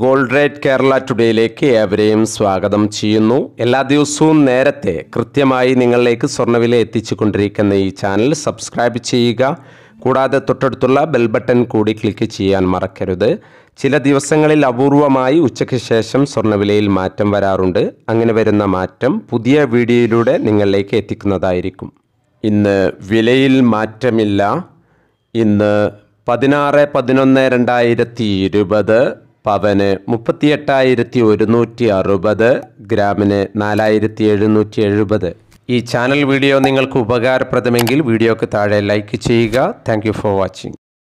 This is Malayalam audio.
ഗോൾഡ് റേറ്റ് കേരള ടുഡേയിലേക്ക് ഏവരെയും സ്വാഗതം ചെയ്യുന്നു എല്ലാ ദിവസവും നേരത്തെ കൃത്യമായി നിങ്ങളിലേക്ക് സ്വർണ്ണവില എത്തിച്ചു കൊണ്ടിരിക്കുന്ന ഈ ചാനൽ സബ്സ്ക്രൈബ് ചെയ്യുക കൂടാതെ തൊട്ടടുത്തുള്ള ബെൽ ബട്ടൺ കൂടി ക്ലിക്ക് ചെയ്യാൻ മറക്കരുത് ചില ദിവസങ്ങളിൽ അപൂർവമായി ഉച്ചയ്ക്ക് ശേഷം സ്വർണ്ണവിലയിൽ മാറ്റം വരാറുണ്ട് അങ്ങനെ വരുന്ന മാറ്റം പുതിയ വീഡിയോയിലൂടെ നിങ്ങളിലേക്ക് എത്തിക്കുന്നതായിരിക്കും ഇന്ന് വിലയിൽ മാറ്റമില്ല ഇന്ന് പതിനാറ് പതിനൊന്ന് രണ്ടായിരത്തി ഇരുപത് പവന് മുപ്പത്തിയെട്ടായിരത്തി ഒരുന്നൂറ്റി അറുപത് ഗ്രാമിന് നാലായിരത്തി എഴുന്നൂറ്റി എഴുപത് ഈ ചാനൽ വീഡിയോ നിങ്ങൾക്ക് ഉപകാരപ്രദമെങ്കിൽ വീഡിയോക്ക് താഴെ ലൈക്ക് ചെയ്യുക താങ്ക് ഫോർ വാച്ചിങ്